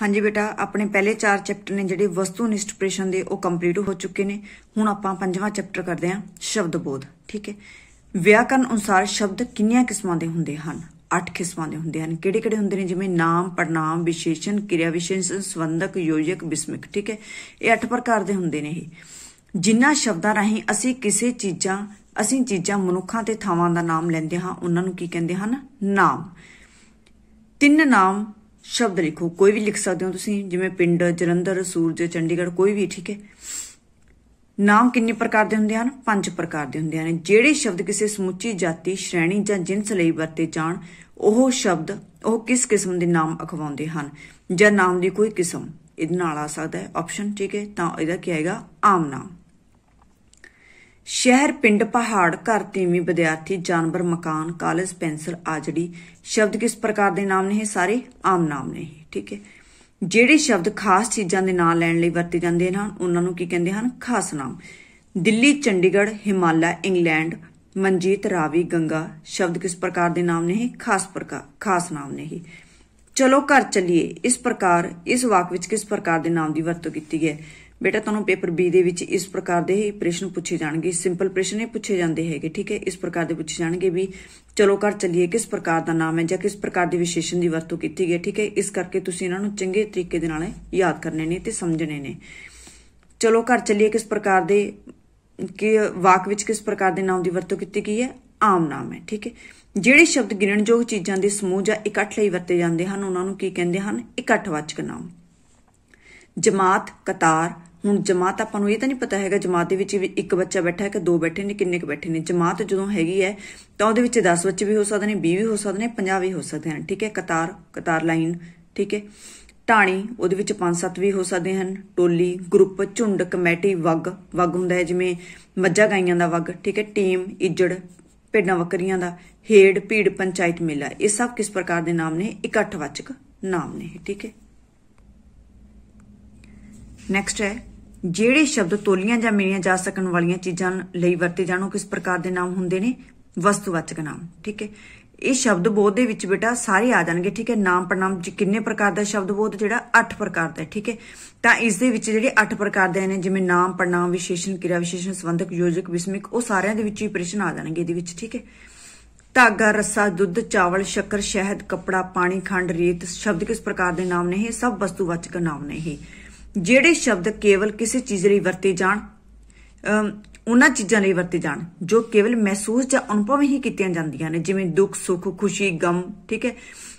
ਹਾਂਜੀ ਬੇਟਾ ਆਪਣੇ ਪਹਿਲੇ 4 ਚੈਪਟਰ ਨੇ ਜਿਹੜੇ ਵਸਤੂਨਿਸ਼ਟ ਪ੍ਰਸ਼ਨ ਦੇ ਉਹ ਕੰਪਲੀਟ ਹੋ ਚੁੱਕੇ ਨੇ ਹੁਣ ਆਪਾਂ ਪੰਜਵਾਂ ਚੈਪਟਰ ਕਰਦੇ ਹਾਂ ਸ਼ਬਦ ਬੋਧ ਠੀਕ ਹੈ ਵਿਆਕਰਨ ਅਨੁਸਾਰ ਸ਼ਬਦ ਕਿੰਨੀਆਂ ਕਿਸਮਾਂ ਦੇ ਹੁੰਦੇ ਹਨ 8 ਕਿਸਮਾਂ ਦੇ ਹੁੰਦੇ ਹਨ ਕਿਹੜੇ ਕਿਹੜੇ ਹੁੰਦੇ ਨੇ ਜਿਵੇਂ ਨਾਮ ਪੜਨਾਮ ਵਿਸ਼ੇਸ਼ਣ ਕਿਰਿਆ ਵਿਸ਼ੇਸ਼ਣ ਸੰਬੰਧਕ ਯੋਜਕ ਬਿਸਮਿਕ ਠੀਕ ਹੈ ਇਹ 8 ਪ੍ਰਕਾਰ ਦੇ ਹੁੰਦੇ ਨੇ ਇਹ ਜਿੰਨਾ ਸ਼ਬਦਾਂ ਰਾਹੀਂ ਅਸੀਂ ਕਿਸੇ ਚੀਜ਼ਾਂ ਅਸੀਂ ਚੀਜ਼ਾਂ ਮਨੁੱਖਾਂ ਤੇ ਥਾਵਾਂ ਦਾ ਨਾਮ ਲੈਂਦੇ ਹਾਂ ਉਹਨਾਂ ਨੂੰ ਕੀ ਕਹਿੰਦੇ ਹਨ ਨਾਮ ਤਿੰਨ ਨਾਮ ਸ਼ਬਦ ਲਿਖੋ ਕੋਈ ਵੀ ਲਿਖ ਸਕਦੇ ਹੋ ਤੁਸੀਂ ਜਿਵੇਂ ਪਿੰਡ ਜਲੰਧਰ ਸੂਰਜ ਚੰਡੀਗੜ੍ਹ ਕੋਈ ਵੀ ਠੀਕ ਹੈ ਨਾਮ ਕਿੰਨੇ ਪ੍ਰਕਾਰ ਦੇ ਹੁੰਦੇ ਹਨ ਪੰਜ ਪ੍ਰਕਾਰ ਦੇ ਹੁੰਦੇ ਹਨ ਜਿਹੜੇ ਸ਼ਬਦ ਕਿਸੇ ਸਮੁੱਚੀ ਜਾਤੀ ਸ਼੍ਰੇਣੀ ਜਾਂ ਜਿੰਸ ਲਈ ਵਰਤੇ ਜਾਣ ਉਹ ਸ਼ਬਦ ਉਹ ਕਿਸ ਕਿਸਮ ਦੇ ਨਾਮ ਅਖਵਾਉਂਦੇ ਹਨ ਜਾਂ ਨਾਮ ਦੀ ਕੋਈ ਕਿਸਮ ਇਹਦੇ ਨਾਲ ਆ ਸਕਦਾ ਹੈ ਆਪਸ਼ਨ ਠੀਕ ਹੈ ਤਾਂ ਇਹਦਾ ਕੀ ਆਏਗਾ ਆਮ ਨਾਮ ਸ਼ਹਿਰ ਪਿੰਡ ਪਹਾੜ ਘਰ ਤੀਵੀਂ ਵਿਦਿਆਰਥੀ ਜਾਨਵਰ ਮਕਾਨ ਕਾਲਜ ਪੈਨਸਲ ਆਜੜੀ ਸ਼ਬਦ ਕਿਸ ਪ੍ਰਕਾਰ ਦੇ ਨਾਮ ਨੇ ਇਹ ਸਾਰੇ ਆਮ ਨਾਮ ਨੇ ਠੀਕ ਹੈ ਜਿਹੜੇ ਸ਼ਬਦ ਖਾਸ ਚੀਜ਼ਾਂ ਦੇ ਨਾਂ ਲੈਣ ਲਈ ਵਰਤੇ ਜਾਂਦੇ ਹਨ ਉਹਨਾਂ ਨੂੰ ਕੀ ਕਹਿੰਦੇ ਹਨ ਖਾਸ ਨਾਮ ਦਿੱਲੀ ਚੰਡੀਗੜ੍ਹ ਹਿਮਾਲਾ ਇੰਗਲੈਂਡ ਮਨਜੀਤ ਰਾਵੀ ਗੰਗਾ ਸ਼ਬਦ ਕਿਸ ਪ੍ਰਕਾਰ ਦੇ ਨਾਮ ਨੇ ਇਹ ਖਾਸ ਪ੍ਰਕਾਰ ਖਾਸ ਨਾਮ ਨੇ ਹੀ ਚਲੋ ਘਰ ਚਲੀਏ ਇਸ ਪ੍ਰਕਾਰ ਇਸ ਵਾਕ ਵਿੱਚ ਕਿਸ ਪ੍ਰਕਾਰ ਦੇ ਨਾਮ ਦੀ ਵਰਤੋਂ ਕੀਤੀ ਗਈ ਹੈ ਬੇਟਾ ਤੁਹਾਨੂੰ ਪੇਪਰ B ਦੇ ਵਿੱਚ ਇਸ ਪ੍ਰਕਾਰ ਦੇ ਹੀ ਪ੍ਰਸ਼ਨ ਪੁੱਛੇ ਜਾਣਗੇ ਸਿੰਪਲ ਪ੍ਰਸ਼ਨ ਹੀ ਪੁੱਛੇ ਜਾਂਦੇ ਹੈਗੇ ਠੀਕ ਹੈ ਇਸ ਪ੍ਰਕਾਰ ਦੇ ਪੁੱਛੇ ਜਾਣਗੇ ਵੀ ਚਲੋ ਘਰ ਚੱਲੀਏ ਕਿਸ ਪ੍ਰਕਾਰ ਦਾ ਨਾਮ ਹੈ ਜਾਂ ਕਿਸ ਪ੍ਰਕਾਰ ਦੀ ਵਿਸ਼ੇਸ਼ਣ ਦੀ ਵਰਤੋਂ ਕੀਤੀ ਗਈ ਠੀਕ ਹੈ ਇਸ ਕਰਕੇ ਤੁਸੀਂ ਇਹਨਾਂ ਨੂੰ ਚੰਗੇ ਤਰੀਕੇ ਦੇ ਨਾਲ ਯਾਦ ਕਰਨੇ ਨੇ ਤੇ ਸਮਝਣੇ ਨੇ ਚਲੋ ਘਰ ਚੱਲੀਏ ਕਿਸ ਪ੍ਰਕਾਰ ਦੇ ਕਿ ਵਾਕ ਵਿੱਚ ਕਿਸ ਪ੍ਰਕਾਰ ਦੇ ਨਾਮ ਦੀ ਵਰਤੋਂ ਕੀਤੀ ਗਈ ਹੈ ਆਮ ਨਾਮ ਹੈ ਠੀਕ ਹੈ ਜਿਹੜੇ ਸ਼ਬਦ ਗਿਣਨਯੋਗ ਚੀਜ਼ਾਂ ਦੇ ਸਮੂਹ ਜਾਂ ਇਕੱਠ ਲਈ ਵਰਤੇ ਜਾਂਦੇ ਹਨ ਉਹਨਾਂ ਨੂੰ ਕੀ ਕਹਿੰਦੇ ਹਨ ਇਕੱਠਵਾਚਕ ਨਾਮ ਜਮਾਤ ਕਤਾਰ ਹੁਣ ਜਮਾਤ ਆਪਾਂ ਨੂੰ ਇਹ ਤਾਂ ਨਹੀਂ ਪਤਾ ਹੈਗਾ ਜਮਾਤ ਦੇ ਵਿੱਚ ਇੱਕ ਬੱਚਾ ਬੈਠਾ ਹੈ ਕਿ ਦੋ ਬੈਠੇ ਨੇ ਕਿੰਨੇ ਕੁ ਬੈਠੇ ਨੇ ਜਮਾਤ ਜਦੋਂ ਹੈਗੀ ਹੈ ਤਾਂ ਉਹਦੇ ਵਿੱਚ 10 ਬੱਚੇ ਵੀ ਹੋ ਸਕਦੇ ਨੇ 20 ਵੀ ਹੋ ਸਕਦੇ ਨੇ 50 ਵੀ ਹੋ ਸਕਦੇ ਹਨ ਠੀਕ ਹੈ ਕਤਾਰ ਕਤਾਰ ਲਾਈਨ ਠੀਕ ਹੈ ਟਾਣੀ ਉਹਦੇ ਵਿੱਚ 5-7 ਵੀ ਹੋ ਸਕਦੇ ਹਨ ਟੋਲੀ ਗਰੁੱਪ ਝੁੰਡ ਕਮੇਟੀ ਵਗ ਵਗ ਹੁੰਦਾ ਹੈ ਜਿਵੇਂ ਮੱਝਾਂ ਗਾਈਆਂ ਦਾ ਵਗ ਠੀਕ ਹੈ ਟੀਮ ਇੱਜੜ ਭੇਡਾਂ ਬੱਕਰੀਆਂ ਦਾ ਹੇੜ ਭੀੜ ਪੰਚਾਇਤ ਮੇਲਾ ਇਹ ਸਭ ਕਿਸ ਪ੍ਰਕਾਰ ਦੇ ਨਾਮ ਨੇ ਇਕੱਠਵਾਚਕ ਨਾਮ ਨੇ ਠੀਕ ਹੈ ਨੈਕਸਟ ਹੈ ਜਿਹੜੇ ਸ਼ਬਦ ਤੋਲੀਆਂ ਜਾਂ ਮਿਣੀਆਂ ਜਾ ਸਕਣ ਵਾਲੀਆਂ ਚੀਜ਼ਾਂ ਲਈ ਵਰਤੇ ਜਾਣ ਉਹ ਕਿਸ ਪ੍ਰਕਾਰ ਦੇ ਨਾਮ ਹੁੰਦੇ ਨੇ ਵਸਤੂਵਾਚਕ ਨਾਮ ਠੀਕ ਹੈ ਇਹ ਸ਼ਬਦ ਬੋਧ ਦੇ ਵਿੱਚ ਬੇਟਾ ਸਾਰੇ ਆ ਜਾਣਗੇ ਠੀਕ ਹੈ ਨਾਮ ਪ੍ਰਣਾਮ ਕਿੰਨੇ ਪ੍ਰਕਾਰ ਦਾ ਸ਼ਬਦ ਬੋਧ ਜਿਹੜਾ 8 ਪ੍ਰਕਾਰ ਦਾ ਠੀਕ ਹੈ ਤਾਂ ਇਸ ਦੇ ਵਿੱਚ ਜਿਹੜੇ 8 ਪ੍ਰਕਾਰ ਦੇ ਨੇ ਜਿਵੇਂ ਨਾਮ ਪਰਨਾਮ ਵਿਸ਼ੇਸ਼ਣ ਕਿਰਿਆ ਵਿਸ਼ੇਸ਼ਣ ਸੰਬੰਧਕ ਯੋਜਕ ਵਿਸਮਿਕ ਉਹ ਸਾਰਿਆਂ ਦੇ ਵਿੱਚ ਹੀ ਪ੍ਰਸ਼ਨ ਆ ਜਾਣਗੇ ਇਹਦੇ ਵਿੱਚ ਠੀਕ ਹੈ ਧਾਗਾ ਰੱਸਾ ਦੁੱਧ ਚਾਵਲ ਸ਼ੱਕਰ ਸ਼ਹਿਦ ਕਪੜਾ ਪਾਣੀ ਖੰਡ ਰੇਤ ਸ਼ਬਦ ਕਿਸ ਪ੍ਰਕਾਰ ਦੇ ਨਾਮ ਨੇ ਇਹ ਸਭ ਵਸਤੂਵਾਚਕ ਨਾਮ ਨੇ ਇਹ ਜਿਹੜੇ ਸ਼ਬਦ ਕੇਵਲ ਕਿਸੇ ਚੀਜ਼ ਲਈ ਵਰਤੇ ਜਾਣ ਉਹਨਾਂ ਚੀਜ਼ਾਂ ਲਈ ਵਰਤੇ ਜਾਣ ਜੋ ਕੇਵਲ ਮਹਿਸੂਸ ਜਾਂ ਅਨੁਭਵ ਹੀ ਕੀਤੀਆਂ ਜਾਂਦੀਆਂ ਨੇ ਜਿਵੇਂ ਦੁੱਖ ਸੁੱਖ ਖੁਸ਼ੀ ਗਮ ਠੀਕ ਹੈ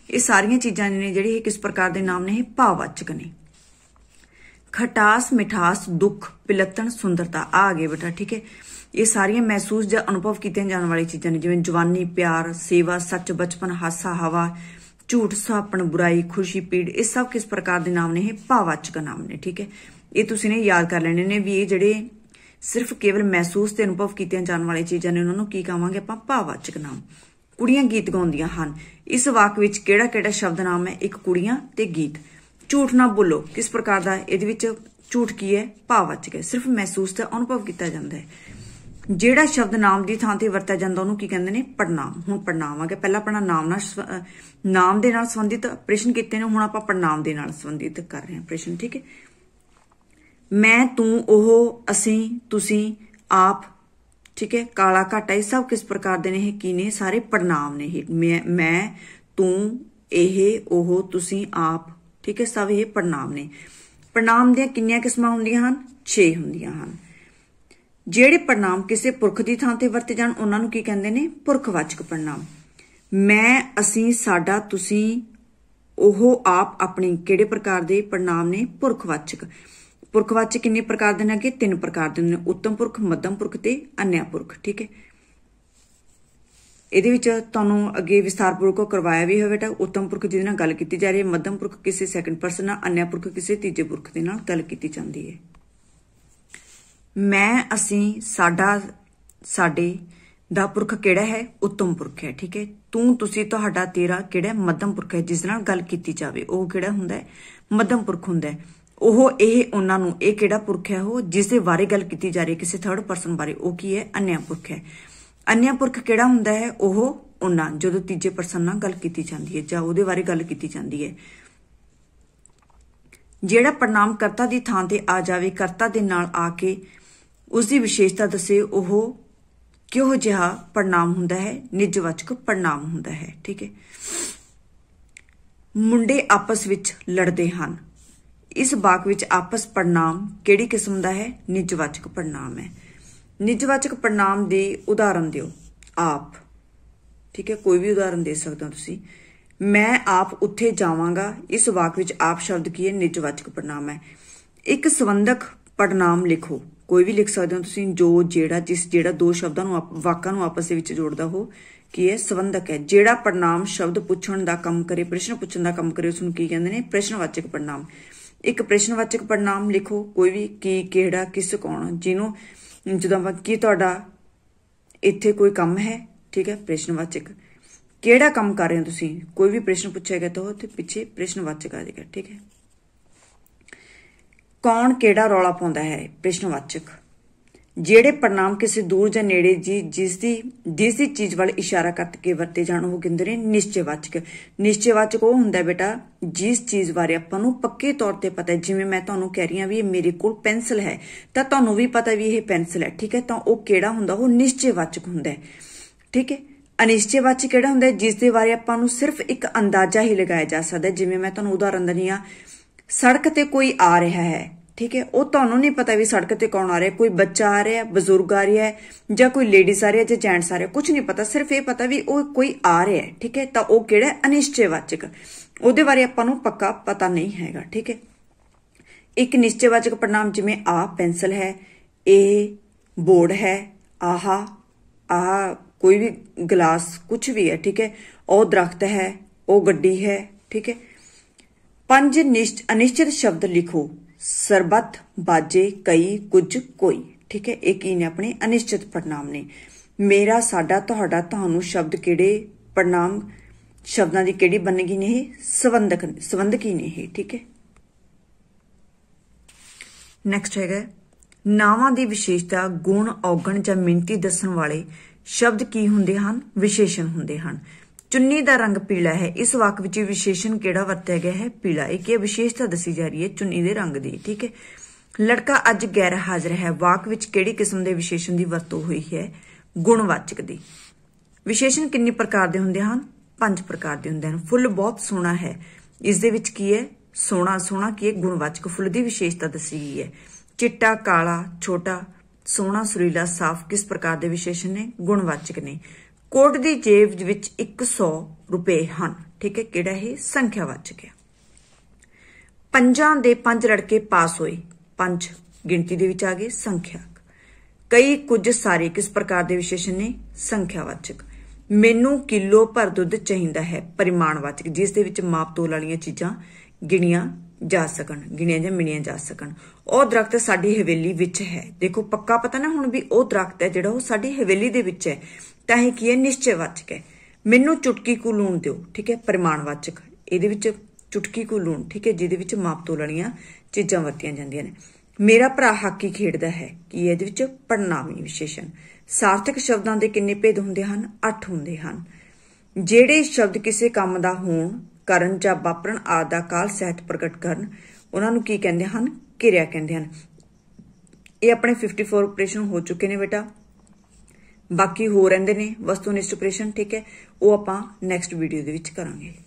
ਇਹ ਸਾਰੀਆਂ ਚੀਜ਼ਾਂ ਨੇ ਜਿਹੜੀ ਇਹ ਕਿਸ ਪ੍ਰਕਾਰ ਦੇ ਨਾਮ ਨੇ ਇਹ ਭਾਵਵਾਚਕ ਨੇ ਖਟਾਸ ਮਿਠਾਸ ਦੁੱਖ ਪਿਲਤਣ ਸੁੰਦਰਤਾ ਆ ਗਏ ਬੇਟਾ ਠੀਕ ਹੈ ਇਹ ਸਾਰੀਆਂ ਮਹਿਸੂਸ ਜਾਂ ਅਨੁਭਵ ਕੀਤੀਆਂ ਜਾਣ ਵਾਲੀਆਂ ਚੀਜ਼ਾਂ ਨੇ ਜਿਵੇਂ ਜਵਾਨੀ ਪਿਆਰ ਸੇਵਾ ਸੱਚ ਬਚਪਨ ਹਾਸਾ ਹਵਾ ਝੂਠ ਸੁਆਪਣ ਬੁਰਾਈ ਖੁਸ਼ੀ ਪੀੜ ਇਹ ਸਭ ਕਿਸ ਪ੍ਰਕਾਰ ਦੇ ਨਾਮ ਨੇ ਇਹ ਭਾਵਾਚਕ ਨਾਮ ਨੇ ਠੀਕ ਹੈ ਇਹ ਤੁਸੀਂ ਨੇ ਯਾਦ ਕਰ ਲੈਣੇ ਨੇ ਵੀ ਇਹ ਜਿਹੜੇ ਸਿਰਫ ਕੇਵਲ ਮਹਿਸੂਸ ਤੇ ਅਨੁਭਵ ਕੀਤੇ ਜਾਣ ਵਾਲੇ ਚੀਜ਼ਾਂ ਨੇ ਉਹਨਾਂ ਨੂੰ ਕੀ ਕਹਾਂਗੇ ਆਪਾਂ ਭਾਵਾਚਕ ਨਾਮ ਕੁੜੀਆਂ ਗੀਤ ਗਾਉਂਦੀਆਂ ਹਨ ਇਸ ਵਾਕ ਵਿੱਚ ਕਿਹੜਾ ਕਿਹੜਾ ਸ਼ਬਦ ਨਾਮ ਹੈ ਇੱਕ ਕੁੜੀਆਂ ਤੇ ਗੀਤ ਝੂਠ ਨਾ ਬੋਲੋ ਕਿਸ ਪ੍ਰਕਾਰ ਦਾ ਇਹਦੇ ਵਿੱਚ ਝੂਠ ਕੀ ਹੈ ਭਾਵਾਚਕ ਹੈ ਸਿਰਫ ਮਹਿਸੂਸ ਤੇ ਅਨੁਭਵ ਕੀਤਾ ਜਾਂਦਾ ਹੈ ਜਿਹੜਾ ਸ਼ਬਦ ਨਾਮ ਦੀ ਥਾਂ ਤੇ ਵਰਤਿਆ ਜਾਂਦਾ ਉਹਨੂੰ ਕੀ ਕਹਿੰਦੇ ਨੇ ਪੜਨਾਮ ਹੁਣ ਪੜਨਾਮ ਆ ਗਿਆ ਪਹਿਲਾਂ ਆਪਣਾ ਨਾਮ ਨਾਲ ਨਾਮ ਦੇ ਨਾਲ ਸੰਬੰਧਿਤ ਪ੍ਰਸ਼ਨ ਕੀਤੇ ਨੇ ਹੁਣ ਆਪਾਂ ਪੜਨਾਮ ਦੇ ਨਾਲ ਸੰਬੰਧਿਤ ਕਰ ਰਹੇ ਹਾਂ ਪ੍ਰਸ਼ਨ ਠੀਕ ਹੈ ਮੈਂ ਤੂੰ ਉਹ ਅਸੀਂ ਤੁਸੀਂ ਆਪ ਠੀਕ ਹੈ ਕਾਲਾ ਘਾਟਾ ਇਹ ਸਭ ਕਿਸ ਪ੍ਰਕਾਰ ਦੇ ਨੇ ਇਹ ਕੀ ਨੇ ਸਾਰੇ ਪੜਨਾਮ ਨੇ ਇਹ ਮੈਂ ਤੂੰ ਇਹ ਉਹ ਤੁਸੀਂ ਆਪ ਠੀਕ ਹੈ ਸਭ ਇਹ ਪੜਨਾਮ ਨੇ ਪੜਨਾਮ ਦੀਆਂ ਕਿੰਨੀਆਂ ਕਿਸਮਾਂ ਹੁੰਦੀਆਂ ਹਨ 6 ਹੁੰਦੀਆਂ ਹਨ ਜਿਹੜੇ ਪੜਨਾਮ ਕਿਸੇ ਪੁਰਖ ਦੀ ਥਾਂ ਤੇ ਵਰਤੇ ਜਾਣ ਉਹਨਾਂ ਨੂੰ ਕੀ ਕਹਿੰਦੇ ਨੇ ਪੁਰਖਵਾਚਕ ਪ੍ਰਣਾਮ ਮੈਂ ਅਸੀਂ ਸਾਡਾ ਤੁਸੀਂ ਉਹ ਆਪ ਆਪਣੀ ਕਿਹੜੇ ਪ੍ਰਕਾਰ ਦੇ ਪੜਨਾਮ ਨੇ ਪੁਰਖਵਾਚਕ ਪੁਰਖਵਾਚਕ ਕਿੰਨੇ ਪ੍ਰਕਾਰ ਦੇ ਨੇ ਕਿ ਤਿੰਨ ਪ੍ਰਕਾਰ ਦੇ ਨੇ ਉੱਤਮ ਪੁਰਖ ਮੱਧਮ ਪੁਰਖ ਤੇ ਅਨਿਆ ਪੁਰਖ ਠੀਕ ਹੈ ਇਹਦੇ ਵਿੱਚ ਤੁਹਾਨੂੰ ਅੱਗੇ ਵਿਸਥਾਰਪੂਰਵਕ ਕਰਵਾਇਆ ਵੀ ਹੋਵੇਗਾ ਉੱਤਮ ਪੁਰਖ ਜਿਹਦੇ ਨਾਲ ਗੱਲ ਕੀਤੀ ਜਾ ਰਹੀ ਹੈ ਮੱਧਮ ਪੁਰਖ ਕਿਸੇ ਸੈਕੰਡ ਪਰਸਨ ਨਾਲ ਅਨਿਆ ਪੁਰਖ ਕਿਸੇ ਤੀਜੇ ਪੁਰਖ ਦੇ ਨਾਲ ਗੱਲ ਕੀਤੀ ਜਾਂਦੀ ਹੈ ਮੈਂ ਅਸੀਂ ਸਾਡਾ ਸਾਡੇ ਦਾ ਪੁਰਖ ਕਿਹੜਾ ਹੈ ਉੱਤਮ ਪੁਰਖ ਹੈ ਠੀਕ ਹੈ ਤੂੰ ਤੁਸੀਂ ਤੁਹਾਡਾ ਤੇਰਾ ਕਿਹੜਾ ਮੱਧਮ ਪੁਰਖ ਹੈ ਜਿਸ ਨਾਲ ਗੱਲ ਕੀਤੀ ਜਾਵੇ ਉਹ ਕਿਹੜਾ ਹੁੰਦਾ ਹੈ ਮੱਧਮ ਪੁਰਖ ਹੁੰਦਾ ਹੈ ਉਹ ਇਹ ਉਹਨਾਂ ਨੂੰ ਇਹ ਕਿਹੜਾ ਪੁਰਖ ਹੈ ਉਹ ਜਿਸ ਦੇ ਬਾਰੇ ਗੱਲ ਕੀਤੀ ਜਾ ਰਹੀ ਹੈ ਕਿਸੇ ਥਰਡ ਪਰਸਨ ਬਾਰੇ ਉਹ ਕੀ ਹੈ ਅਨਿਆ ਪੁਰਖ ਹੈ ਅਨਿਆ ਪੁਰਖ ਕਿਹੜਾ ਹੁੰਦਾ ਹੈ ਉਹ ਉਹਨਾਂ ਜਦੋਂ ਤੀਜੇ ਪਰਸਨ ਨਾਲ ਗੱਲ ਕੀਤੀ ਜਾਂਦੀ ਹੈ ਜਾਂ ਉਹਦੇ ਬਾਰੇ ਗੱਲ ਕੀਤੀ ਜਾਂਦੀ ਹੈ ਜਿਹੜਾ ਪ੍ਰਣਾਮ ਕਰਤਾ ਦੀ ਥਾਂ ਤੇ ਆ ਜਾਵੇ ਕਰਤਾ ਦੇ ਨਾਲ ਆ ਕੇ ਉਸ ਦੀ ਵਿਸ਼ੇਸ਼ਤਾ ਦੱਸੇ ਉਹ ਕਿਹੋ ਜਿਹਾ ਪਰਨਾਮ ਹੁੰਦਾ ਹੈ ਨਿਜਵਾਚਕ ਪਰਨਾਮ ਹੁੰਦਾ ਹੈ ਠੀਕ ਹੈ ਮੁੰਡੇ ਆਪਸ ਵਿੱਚ ਲੜਦੇ ਹਨ ਇਸ ਬਾਕ ਵਿੱਚ ਆਪਸ ਪਰਨਾਮ ਕਿਹੜੀ ਕਿਸਮ ਦਾ ਹੈ ਨਿਜਵਾਚਕ ਪਰਨਾਮ ਹੈ ਨਿਜਵਾਚਕ ਪਰਨਾਮ ਦੀ ਉਦਾਹਰਨ ਦਿਓ ਆਪ ਠੀਕ ਹੈ ਕੋਈ ਵੀ ਉਦਾਹਰਨ ਦੇ ਸਕਦੇ ਹੋ ਤੁਸੀਂ ਮੈਂ ਆਪ ਉੱਥੇ ਜਾਵਾਂਗਾ ਇਸ ਵਾਕ ਵਿੱਚ ਆਪ ਸ਼ਬਦ ਕੀ ਹੈ ਨਿਜਵਾਚਕ ਪੜਨਾਮ ਹੈ ਇੱਕ ਸੰਬੰਧਕ ਪੜਨਾਮ ਲਿਖੋ ਕੋਈ ਵੀ ਲਿਖ ਸਕਦੇ ਹੋ ਤੁਸੀਂ ਜੋ ਜਿਹੜਾ ਜਿਸ ਜਿਹੜਾ ਦੋ ਸ਼ਬਦਾਂ ਨੂੰ ਵਾਕਾਂ ਨੂੰ ਆਪਸ ਦੇ ਵਿੱਚ ਜੋੜਦਾ ਹੋ ਕੀ ਹੈ ਸੰਬੰਧਕ ਹੈ ਜਿਹੜਾ ਪੜਨਾਮ ਸ਼ਬਦ ਪੁੱਛਣ ਦਾ ਕੰਮ ਕਰੇ ਪ੍ਰਸ਼ਨ ਪੁੱਛਣ ਦਾ ਕੰਮ ਕਰੇ ਉਸ ਨੂੰ ਕੀ ਕਹਿੰਦੇ ਨੇ ਪ੍ਰਸ਼ਨਵਾਚਕ ਪੜਨਾਮ ਇੱਕ ਪ੍ਰਸ਼ਨਵਾਚਕ ਪੜਨਾਮ ਲਿਖੋ ਕੋਈ ਵੀ ਕੀ ਕਿਹੜਾ ਕਿਸ ਕੌਣ ਜਿਹਨੂੰ ਜਦੋਂ ਆਪਾਂ ਕੀ ਤੁਹਾਡਾ ਇੱਥੇ ਕੋਈ ਕੰਮ ਹੈ ਠੀਕ ਹੈ ਪ੍ਰਸ਼ਨਵਾਚਕ ਕਿਹੜਾ ਕੰਮ ਕਰ ਰਹੇ ਹੋ ਤੁਸੀਂ ਕੋਈ ਵੀ ਪ੍ਰਸ਼ਨ ਪੁੱਛਿਆ ਗਿਆ ਤਾਂ ਉਹ ਤੇ ਪਿੱਛੇ ਪ੍ਰਸ਼ਨਵਾਚਕ ਆ ਜਾਏਗਾ ਠੀਕ ਹੈ ਕੌਣ ਕਿਹੜਾ ਰੌਲਾ ਪਾਉਂਦਾ ਹੈ ਪ੍ਰਸ਼ਨਵਾਚਕ ਜਿਹੜੇ ਪ੍ਰਨਾਮ ਕਿਸੇ ਦੂਰ ਜਾਂ ਨੇੜੇ ਜੀ ਜਿਸ ਦੀ ਜਿਸ ਦੀ ਚੀਜ਼ ਵੱਲ ਇਸ਼ਾਰਾ ਕਰਕੇ ਵਰਤੇ ਜਾਣ ਉਹ ਕਹਿੰਦੇ ਨੇ ਨਿਸ਼ਚੈਵਾਚਕ ਨਿਸ਼ਚੈਵਾਚਕ ਉਹ ਹੁੰਦਾ ਬੇਟਾ ਜਿਸ ਚੀਜ਼ ਬਾਰੇ ਆਪਾਂ ਨੂੰ ਪੱਕੇ ਤੌਰ ਤੇ ਪਤਾ ਹੈ ਜਿਵੇਂ ਮੈਂ ਤੁਹਾਨੂੰ ਕਹਿ ਰਹੀ ਹਾਂ ਵੀ ਇਹ ਮੇਰੇ ਕੋਲ ਪੈਨਸਲ ਹੈ ਤਾਂ ਤੁਹਾਨੂੰ ਵੀ ਪਤਾ ਵੀ ਇਹ ਪੈਨਸਲ ਹੈ ਠੀਕ ਹੈ ਤਾਂ ਉਹ ਕਿਹੜਾ ਹੁੰਦਾ ਉਹ ਨਿਸ਼ਚੈਵਾਚਕ ਹੁੰਦਾ ਹੈ ਠੀਕ ਹੈ ਅਨਿਸ਼ਚੈਵਾਚਕ ਕਿਹੜਾ ਹੁੰਦਾ ਜਿਸ ਦੇ ਬਾਰੇ ਆਪਾਂ ਨੂੰ ਸਿਰਫ ਇੱਕ ਅੰਦਾਜ਼ਾ ਹੀ ਲਗਾਇਆ ਜਾ ਸਕਦਾ ਜਿਵੇਂ ਮੈਂ ਤੁਹਾਨੂੰ ਉਦਾਹਰਨ ਦਿੰਦੀ ਆ ਸੜਕ ਤੇ ਕੋਈ ਆ ਰਿਹਾ ਹੈ ਠੀਕ ਹੈ ਉਹ ਤੁਹਾਨੂੰ ਨਹੀਂ ਪਤਾ ਵੀ ਸੜਕ ਤੇ ਕੌਣ ਆ ਰਿਹਾ ਕੋਈ ਬੱਚਾ ਆ ਰਿਹਾ ਬਜ਼ੁਰਗ ਆ ਰਿਹਾ ਜਾਂ ਕੋਈ ਲੇਡੀਜ਼ ਆ ਰਿਹਾ ਜਾਂ ਜੈਂਟਸ ਆ ਰਿਹਾ ਕੁਝ ਨਹੀਂ ਪਤਾ ਸਿਰਫ ਇਹ ਪਤਾ ਵੀ ਉਹ ਕੋਈ ਆ ਰਿਹਾ ਹੈ ਠੀਕ ਹੈ ਤਾਂ ਉਹ ਕਿਹੜਾ ਅਨਿਸ਼ਚੈਵਾਚਕ ਉਹਦੇ ਬਾਰੇ ਆਪਾਂ ਨੂੰ ਪੱਕਾ ਪਤਾ ਨਹੀਂ ਹੈਗਾ ਠੀਕ ਹੈ ਇੱਕ ਨਿਸ਼ਚੈਵਾਚਕ ਪੜਨਾਮ ਜਿਵੇਂ ਆ ਪੈਨਸਲ ਹੈ ਇਹ ਬੋਰਡ ਹੈ ਆਹਾ ਆ ਕੋਈ ਵੀ ਗਲਾਸ ਕੁਝ ਵੀ ਹੈ ਠੀਕ ਹੈ ਉਹ ਦਰਖਤ ਹੈ ਉਹ ਗੱਡੀ ਹੈ ਠੀਕ ਹੈ ਪੰਜ ਨਿਸ਼ਚ ਅਨਿਸ਼ਚਿਤ ਸ਼ਬਦ ਲਿਖੋ ਸਰਬਤ ਬਾਜੇ ਕਈ ਕੁਝ ਕੋਈ ਠੀਕ ਹੈ ਇਹ ਕੀ ਨੇ ਆਪਣੇ ਅਨਿਸ਼ਚਿਤ ਪੜਨਾਮ ਨੇ ਮੇਰਾ ਸਾਡਾ ਤੁਹਾਡਾ ਤੁਹਾਨੂੰ ਸ਼ਬਦ ਕਿਹੜੇ ਪੜਨਾਮ ਸ਼ਬਦਾਂ ਦੀ ਕਿਹੜੀ ਬਣਨਗੀ ਨੇ ਇਹ ਸੰਬੰਧਕ ਸੰਬੰਧਕੀ ਨੇ ਇਹ ਠੀਕ ਹੈ ਨੈਕਸਟ ਹੈਗਾ ਨਾਵਾਂ ਦੀ ਵਿਸ਼ੇਸ਼ਤਾ ਗੁਣ ਔਗਣ ਜਾਂ ਮਿੰਤੀ ਦੱਸਣ ਵਾਲੇ ਸ਼ਬਦ ਕੀ ਹੁੰਦੇ ਹਨ ਵਿਸ਼ੇਸ਼ਣ ਹੁੰਦੇ ਹਨ ਚੁੰਨੀ ਦਾ ਰੰਗ ਪੀਲਾ ਹੈ ਇਸ ਵਾਕ ਵਿੱਚ ਵਿਸ਼ੇਸ਼ਣ ਕਿਹੜਾ ਵਰਤਿਆ ਗਿਆ ਹੈ ਪੀਲਾ ਇਹ ਕੀ ਵਿਸ਼ੇਸ਼ਤਾ ਦੱਸੀ ਜਾ ਰਹੀ ਹੈ ਚੁੰਨੀ ਦੇ ਰੰਗ ਦੀ ਠੀਕ ਹੈ ਲੜਕਾ ਅੱਜ ਗੈਰ ਹਾਜ਼ਰ ਹੈ ਵਾਕ ਵਿੱਚ ਕਿਹੜੀ ਕਿਸਮ ਦੇ ਵਿਸ਼ੇਸ਼ਣ ਦੀ ਵਰਤੋਂ ਹੋਈ ਹੈ ਗੁਣਵਾਚਕ ਦੀ ਵਿਸ਼ੇਸ਼ਣ ਕਿੰਨੇ ਪ੍ਰਕਾਰ ਦੇ ਹੁੰਦੇ ਹਨ ਪੰਜ ਪ੍ਰਕਾਰ ਦੇ ਹੁੰਦੇ ਹਨ ਫੁੱਲ ਬਹੁਤ ਸੋਹਣਾ ਹੈ ਇਸ ਦੇ ਵਿੱਚ ਕੀ ਹੈ ਸੋਹਣਾ ਸੋਹਣਾ ਕੀ ਹੈ ਗੁਣਵਾਚਕ ਫੁੱਲ ਦੀ ਵਿਸ਼ੇਸ਼ਤਾ ਦੱਸੀ ਗਈ ਹੈ ਚਿੱਟਾ ਕਾਲਾ ਛੋਟਾ ਸੋਹਣਾ ਸੁਰੀਲਾ ਸਾਫ਼ ਕਿਸ ਪ੍ਰਕਾਰ ਦੇ ਵਿਸ਼ੇਸ਼ਣ ਨੇ ਗੁਣਵਾਚਕ ਨੇ ਕੋਟ ਦੀ ਜੇਬ ਵਿੱਚ 100 ਰੁਪਏ ਹਨ ਠੀਕ ਹੈ ਕਿਹੜਾ ਹੈ ਸੰਖਿਆ ਵੱਜ ਗਿਆ ਪੰਜਾਂ ਦੇ ਪੰਜ ਲੜਕੇ ਪਾਸ ਹੋਏ ਪੰਜ ਗਿਣਤੀ ਦੇ ਵਿੱਚ ਆ ਗਏ ਸੰਖਿਆ ਕਈ ਕੁਝ ਸਾਰੇ ਕਿਸ ਪ੍ਰਕਾਰ ਦੇ ਵਿਸ਼ੇਸ਼ਣ ਨੇ ਸੰਖਿਆਵਾਚਕ ਮੈਨੂੰ ਕਿਲੋ ਭਰ ਦੁੱਧ ਚਾਹੀਦਾ ਹੈ ਪਰਿਮਾਣਵਾਚਕ ਜਿਸ ਦੇ ਵਿੱਚ ਮਾਪ ਤੋਲ ਵਾਲੀਆਂ ਚੀਜ਼ਾਂ ਗਿਣੀਆਂ ਜਾ ਸਕਣ ਗਿਣੀਆਂ ਜਾਂ ਮਿਣੀਆਂ ਜਾ ਸਕਣ ਉਹ ਦਰਖਤ ਸਾਡੀ ਹਵੇਲੀ ਵਿੱਚ ਹੈ ਦੇਖੋ ਪੱਕਾ ਪਤਾ ਨਾ ਹੁਣ ਵੀ ਉਹ ਦਰਖਤ ਹੈ ਜਿਹੜਾ ਉਹ ਸਾਡੀ ਹਵੇਲੀ ਦੇ ਵਿੱਚ ਹੈ ਤਾਂ ਇਹ ਕੀ ਹੈ ਨਿਸ਼ਚੈਵਾਚਕ ਹੈ ਮੈਨੂੰ ਚੁਟਕੀ ਕੁ ਲੂਣ ਦਿਓ ਠੀਕ ਹੈ ਪਰਿਮਾਣਵਾਚਕ ਇਹਦੇ ਵਿੱਚ ਚੁਟਕੀ ਕੁ ਲੂਣ ਠੀਕ ਹੈ ਜਿਹਦੇ ਵਿੱਚ ਮਾਪ ਤੋਲਣੀਆਂ ਚੀਜ਼ਾਂ ਵਰਤੀਆਂ ਜਾਂਦੀਆਂ ਨੇ ਮੇਰਾ ਭਰਾ ਹਾਕੀ ਖੇਡਦਾ ਹੈ ਕੀ ਇਹਦੇ ਵਿੱਚ ਪੜਨਾਵੀ ਵਿਸ਼ੇਸ਼ਣ ਸਾਰਥਕ ਸ਼ਬਦਾਂ ਦੇ ਕਿੰਨੇ ਭੇਦ ਹੁੰਦੇ ਹਨ 8 ਹੁੰਦੇ ਹਨ ਜਿਹੜੇ ਸ਼ਬਦ ਕਿਸੇ ਕੰਮ ਦਾ ਹੋਣ ਕਰਨ ਜਾਂ ਵਾਪਰਨ ਆਦਾ ਦਾ ਕਾਲ ਸਹਿਤ ਪ੍ਰਗਟ ਕਰਨ ਉਹਨਾਂ ਨੂੰ ਕੀ ਕਹਿੰਦੇ ਹਨ ਕਿਰਿਆ ਕਹਿੰਦੇ ਹਨ ਇਹ ਆਪਣੇ 54 ਆਪਰੇਸ਼ਨ ਹੋ ਚੁੱਕੇ ਨੇ ਬੇਟਾ ਬਾਕੀ ਹੋ ਰਹਿੰਦੇ ਨੇ ਵਸਤੂਨਿਸ਼ਟ ਪ੍ਰੇਸ਼ਨ ਠੀਕ ਹੈ ਉਹ ਆਪਾਂ ਨੈਕਸਟ ਵੀਡੀਓ ਦੇ ਵਿੱਚ ਕਰਾਂਗੇ